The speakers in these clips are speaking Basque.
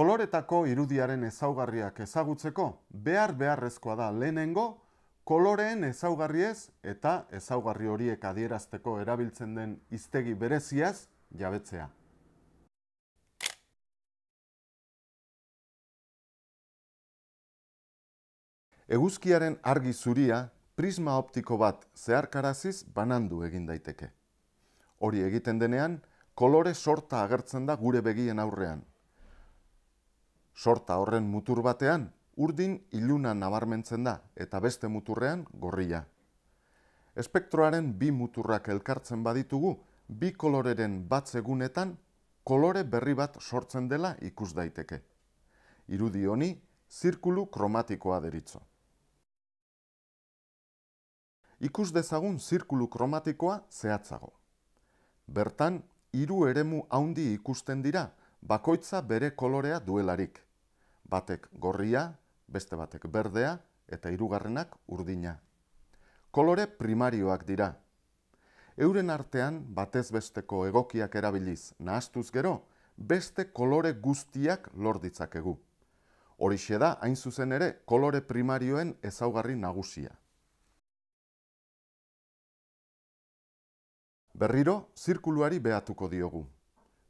Koloretako irudiaren ezaugarriak ezagutzeko, behar beharrezkoa da lehenengo, koloreen ezaugarriez eta ezaugarri horiek adierazteko erabiltzen den iztegi bereziaz jabetzea. Eguzkiaren argi zuria prisma optiko bat zeharkaraziz banandu egin daiteke. Hori egiten denean, kolore sorta agertzen da gure begien aurrean, Sorta horren mutur batean, urdin iluna nabarmentzen da eta beste muturrean gorria. Espektroaren bi muturrak elkartzen baditugu, bi koloreren egunetan, kolore berri bat sortzen dela ikus daiteke. Irudi honi, zirkulu kromatikoa deritzo. Ikus dezagun zirkulu kromatikoa zehatzago. Bertan, hiru eremu handi ikusten dira bakoitza bere kolorea duelarik. Batek gorria, beste batek berdea eta hirugarrenak urdina. Kolore primarioak dira. Euren artean batez besteko egokiak erabiliz nahastuz gero, beste kolore guztiak lor ditzakegu. Horixe da, hain zuzen ere, kolore primarioen ezaugarri nagusia. Berriro, zirkuluari behatuko diogu.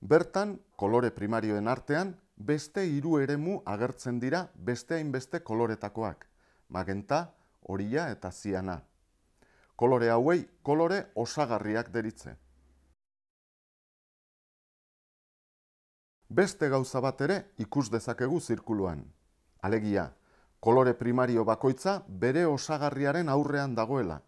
Bertan, kolore primarioen artean, beste hiru eremu agertzen dira beste hainbeste koloretakoak, magenta, horia eta ziana. Kolore hauei, kolore osagarriak deritze. Beste gauza bat ere ikus dezakegu zirkuluan. Alegia, kolore primario bakoitza bere osagarriaren aurrean dagoela.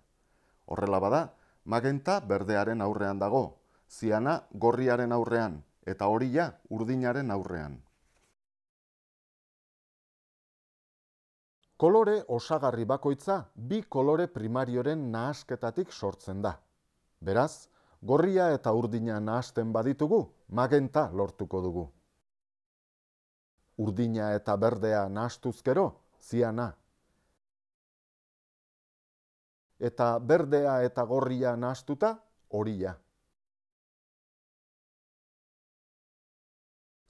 Horrela bada, magenta berdearen aurrean dago, ziana gorriaren aurrean eta horia urdinaren aurrean. Kolore osagarri bakoitza bi kolore primarioren nahasketatik sortzen da. Beraz, gorria eta urdina nahasten baditugu, magenta lortuko dugu. Urdina eta berdea nahastuzkero, ziana. Eta berdea eta gorria nahastuta, horia.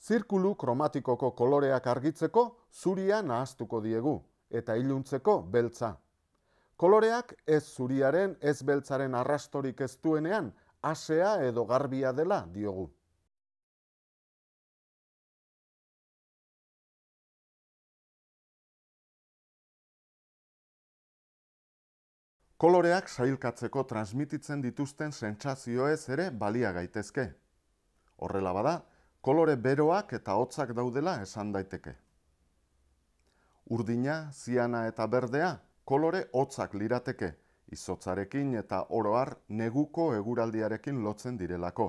Zirkulu kromatikoko koloreak argitzeko zuria nahaztuko diegu eta iluntzeko beltza. Koloreak ez zuriaren ez beltzaren arrastorik ez duenean asea edo garbia dela diogu. Koloreak sailkatzeko transmititzen dituzten sentsazioez ere balia gaitezke. Horrela bada, kolore beroak eta hotzak daudela esan daiteke. Urdina, ziana eta berdea, kolore hotzak lirateke, izotzarekin eta oroar neguko eguraldiarekin lotzen direlako.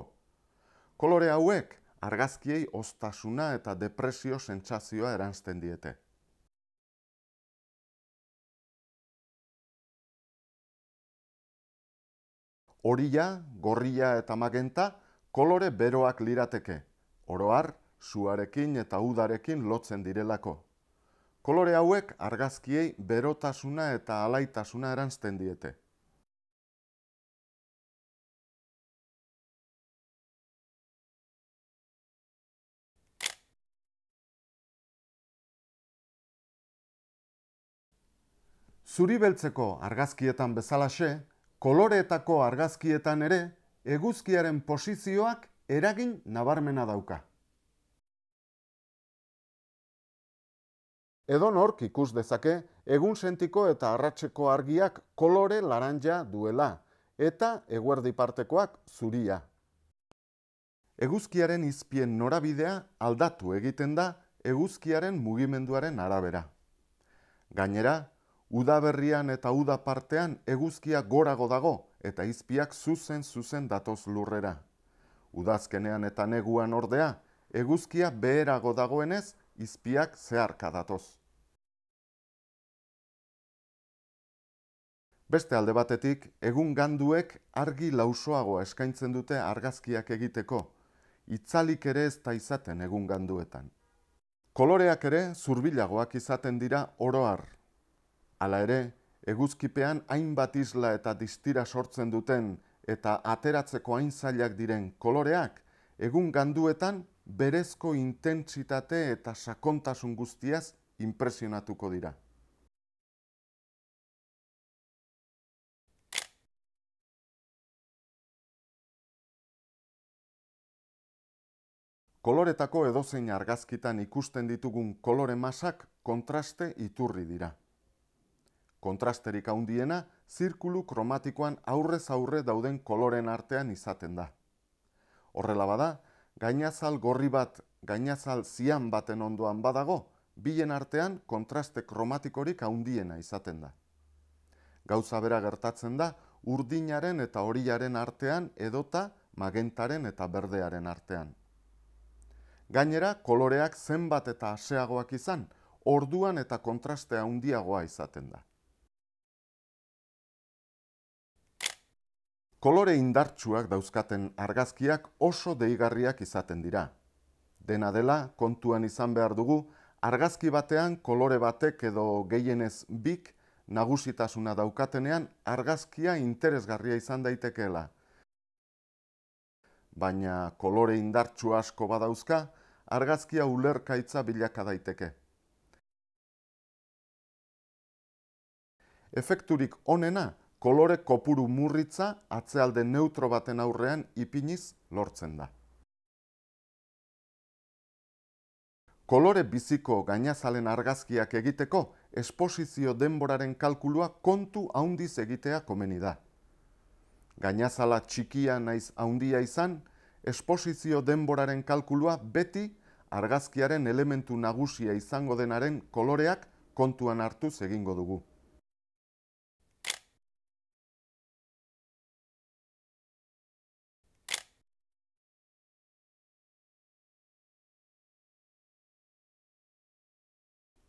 Kolore hauek, argazkiei ostasuna eta depresio sentsazioa eransten diete. Horia, gorria eta magenta, kolore beroak lirateke, oroar, zuarekin eta udarekin lotzen direlako. Kolore hauek argazkiei berotasuna eta alaitasuna erantzten diete. Zuri beltzeko argazkietan bezalaxe, koloreetako argazkietan ere, eguzkiaren posizioak eragin nabarmena dauka. Edo nork ikus dezake, egun sentiko eta arratseko argiak kolore laranja duela, eta eguerdi partekoak zuria. Eguzkiaren izpien norabidea aldatu egiten da eguzkiaren mugimenduaren arabera. Gainera, udaberrian eta uda partean eguzkia gorago dago eta izpiak zuzen-zuzen datoz lurrera. Udazkenean eta neguan ordea, eguzkia beherago dagoenez, izpiak zeharka datoz. Beste alde batetik, egun ganduek argi lausoagoa eskaintzen dute argazkiak egiteko, itzalik ere ez da izaten egun ganduetan. Koloreak ere zurbilagoak izaten dira oroar. Hala ere, eguzkipean hainbat isla eta distira sortzen duten eta ateratzeko aintzailak diren koloreak, egun ganduetan berezko intentsitate eta sakontasun guztiaz impresionatuko dira. Koloretako edozein argazkitan ikusten ditugun kolore masak kontraste iturri dira. Kontrasterik handiena, zirkulu kromatikoan aurrez aurre dauden koloren artean izaten da. Horrela bada, gainazal gorri bat, gainazal zian baten ondoan badago, bilen artean kontraste kromatikorik handiena izaten da. Gauza bera gertatzen da, urdinaren eta horiaren artean edota magentaren eta berdearen artean. Gainera, koloreak zenbat eta aseagoak izan, orduan eta kontrastea handiagoa izaten da. kolore indartsuak dauzkaten argazkiak oso deigarriak izaten dira. Dena dela, kontuan izan behar dugu, argazki batean kolore batek edo gehienez bik nagusitasuna daukatenean argazkia interesgarria izan daitekeela. Baina kolore indartsu asko badauzka, argazkia ulerkaitza bilaka daiteke. Efekturik onena, kolore kopuru murritza atzealde neutro baten aurrean ipiniz lortzen da. Kolore biziko gainazalen argazkiak egiteko, esposizio denboraren kalkulua kontu haundiz egitea komeni da. Gainazala txikia naiz haundia izan, esposizio denboraren kalkulua beti argazkiaren elementu nagusia izango denaren koloreak kontuan hartuz egingo dugu.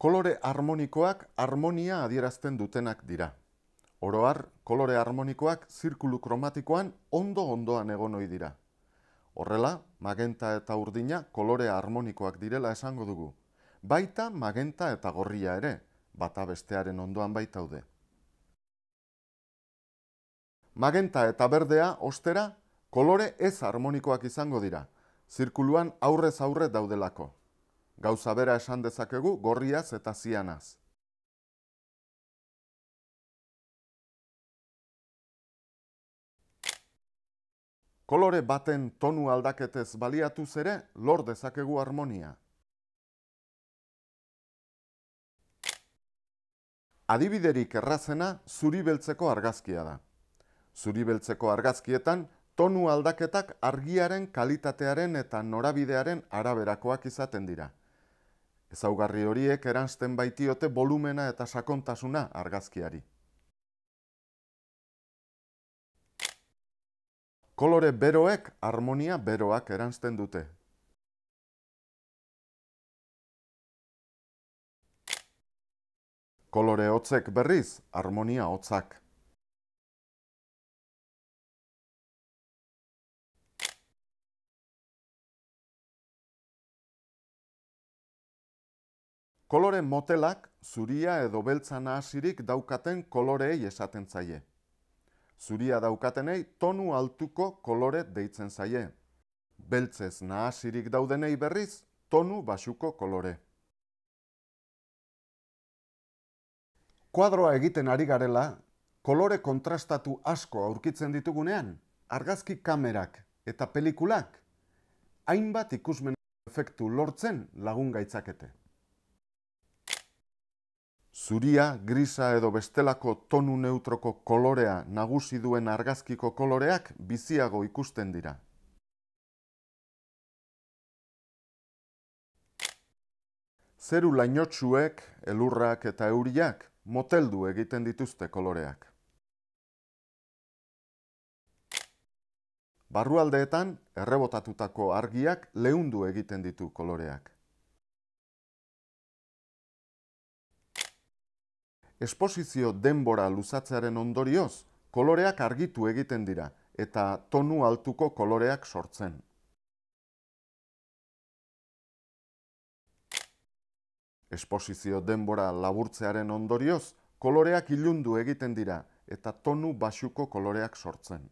Kolore harmonikoak harmonia adierazten dutenak dira. Oroar, kolore harmonikoak zirkulu kromatikoan ondo-ondoan egon oi dira. Horrela, magenta eta urdina kolore harmonikoak direla esango dugu. Baita magenta eta gorria ere, bata bestearen ondoan baitaude. Magenta eta berdea, ostera, kolore ez harmonikoak izango dira. Zirkuluan aurrez aurre daudelako. Gauza bera esan dezakegu gorriaz eta zianaz. Kolore baten tonu aldaketez baliatuz ere, lor dezakegu harmonia. Adibiderik errazena zuribeltzeko argazkia da. Zuribeltzeko argazkietan, tonu aldaketak argiaren kalitatearen eta norabidearen araberakoak izaten dira. Ezaugarri horiek eransten baitiote volumena eta sakontasuna argazkiari. Kolore beroek harmonia beroak eransten dute. Kolore hotzek berriz harmonia hotzak. kolore motelak zuria edo beltzana hasirik daukaten koloreei esaten zaie. Zuria daukatenei tonu altuko kolore deitzen zaie. Beltzez nahasirik daudenei berriz tonu basuko kolore. Kuadroa egiten ari garela, kolore kontrastatu asko aurkitzen ditugunean, argazki kamerak eta pelikulak hainbat ikusmen efektu lortzen lagun gaitzakete. Zuria, grisa edo bestelako tonu neutroko kolorea nagusi duen argazkiko koloreak biziago ikusten dira. Zeru lainotsuek elurrak eta euriak moteldu egiten dituzte koloreak. Barrualdeetan errebotatutako argiak lehundu egiten ditu koloreak. esposizio denbora luzatzearen ondorioz, koloreak argitu egiten dira eta tonu altuko koloreak sortzen. Esposizio denbora laburtzearen ondorioz, koloreak ilundu egiten dira eta tonu basuko koloreak sortzen.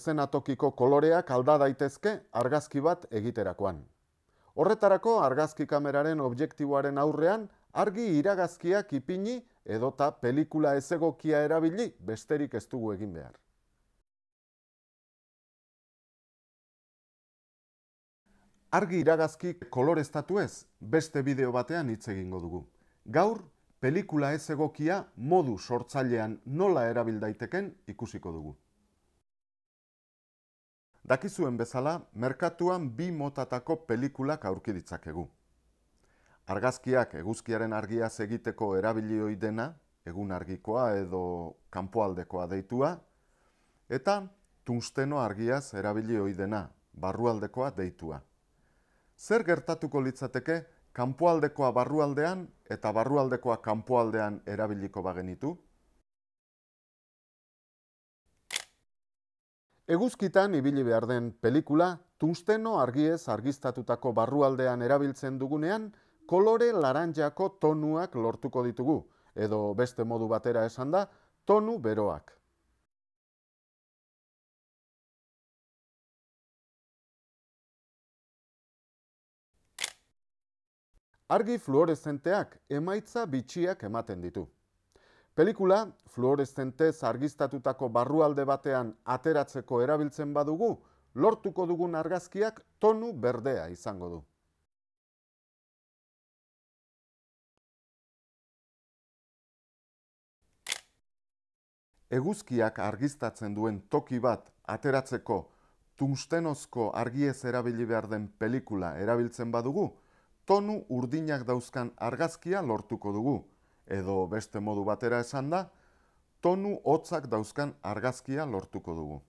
zenatokiko koloreak alda daitezke argazki bat egiterakoan. Horretarako argazki kameraren objektiboaren aurrean argi iragazkiak ipini edota pelikula ezegokia erabili besterik ez dugu egin behar. Argi iragazki koloreztatu ez beste bideo batean hitz egingo dugu. Gaur pelikula ezegokia modu sortzailean nola erabil daiteken ikusiko dugu. Dakizuen bezala, merkatuan bi motatako pelikulak aurki ditzakegu. Argazkiak eguzkiaren argia segiteko erabilioi dena, egun argikoa edo kanpoaldekoa deitua, eta tunsteno argiaz erabilioi dena, barrualdekoa deitua. Zer gertatuko litzateke, kanpoaldekoa barrualdean eta barrualdekoa kanpoaldean erabiliko bagenitu? Eguzkitan ibili behar den pelikula, tunsteno argiez argiztatutako barrualdean erabiltzen dugunean, kolore laranjako tonuak lortuko ditugu, edo beste modu batera esan da, tonu beroak. Argi fluorezenteak emaitza bitxiak ematen ditu. Pelikula, fluorestentez argistatutako barrualde batean ateratzeko erabiltzen badugu, lortuko dugun argazkiak tonu berdea izango du. Eguzkiak argistatzen duen toki bat ateratzeko tungstenozko argiez erabili behar den pelikula erabiltzen badugu, tonu urdinak dauzkan argazkia lortuko dugu edo beste modu batera esan da, tonu hotzak dauzkan argazkia lortuko dugu.